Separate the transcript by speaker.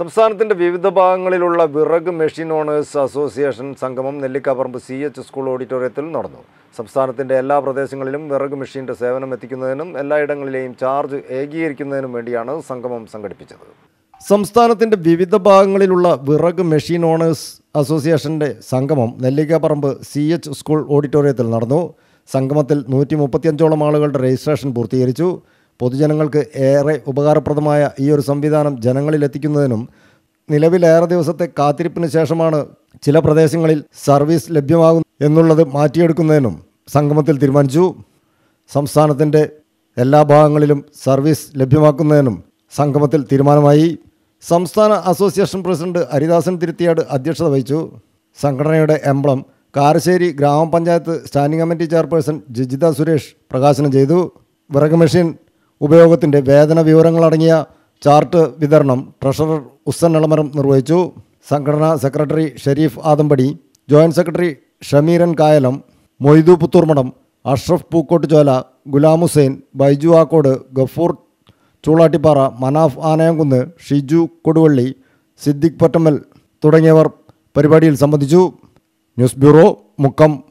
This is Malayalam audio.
Speaker 1: സംസ്ഥാനത്തിൻ്റെ വിവിധ ഭാഗങ്ങളിലുള്ള വിറക് മെഷീൻ ഓണേഴ്സ് അസോസിയേഷൻ സംഗമം നെല്ലിക്കാപ്പറമ്പ് സി എച്ച് സ്കൂൾ ഓഡിറ്റോറിയത്തിൽ നടന്നു സംസ്ഥാനത്തിൻ്റെ എല്ലാ പ്രദേശങ്ങളിലും വിറക് മെഷീൻ്റെ സേവനം എത്തിക്കുന്നതിനും എല്ലായിടങ്ങളിലെയും ചാർജ് ഏകീകരിക്കുന്നതിനും വേണ്ടിയാണ് സംഗമം സംഘടിപ്പിച്ചത് സംസ്ഥാനത്തിൻ്റെ വിവിധ ഭാഗങ്ങളിലുള്ള വിറക് മെഷീൻ ഓണേഴ്സ് അസോസിയേഷൻ്റെ സംഗമം നെല്ലിക്കാപ്പറമ്പ് സി എച്ച് സ്കൂൾ ഓഡിറ്റോറിയത്തിൽ നടന്നു സംഗമത്തിൽ നൂറ്റി മുപ്പത്തിയഞ്ചോളം ആളുകളുടെ രജിസ്ട്രേഷൻ പൂർത്തീകരിച്ചു പൊതുജനങ്ങൾക്ക് ഏറെ ഉപകാരപ്രദമായ ഈ ഒരു സംവിധാനം ജനങ്ങളിലെത്തിക്കുന്നതിനും നിലവിലേറെ ദിവസത്തെ കാത്തിരിപ്പിന് ശേഷമാണ് ചില പ്രദേശങ്ങളിൽ സർവീസ് ലഭ്യമാകും എന്നുള്ളത് മാറ്റിയെടുക്കുന്നതിനും സംഗമത്തിൽ തീരുമാനിച്ചു സംസ്ഥാനത്തിൻ്റെ എല്ലാ ഭാഗങ്ങളിലും സർവീസ് ലഭ്യമാക്കുന്നതിനും സംഗമത്തിൽ തീരുമാനമായി സംസ്ഥാന അസോസിയേഷൻ പ്രസിഡന്റ് ഹരിദാസൻ തിരുത്തിയാട് അധ്യക്ഷത വഹിച്ചു സംഘടനയുടെ എംബ്ലം കാരശ്ശേരി ഗ്രാമപഞ്ചായത്ത് standing committee chairperson Jijitha Suresh പ്രകാശനം ചെയ്തു വിറക് മെഷീൻ ഉപയോഗത്തിൻ്റെ വേതന വിവരങ്ങളടങ്ങിയ ചാർട്ട് വിതരണം ട്രഷറർ ഉസ്സൻ എളമരം നിർവഹിച്ചു സംഘടനാ secretary Sherif Adampadi joint secretary Shameeran Kayalam Moidu Puthoormadam Ashraf Pookkot Chola Ghulam Hussain Baiju Akkode Gafoor Choolattippara Manaf Anayamkunnu Shiju Koduvally Siddique Pattammal തുടങ്ങിയവർ പരിപാടിയിൽ സംബന്ധിച്ചു ന്യൂസ് ബ്യൂറോ മുക്കം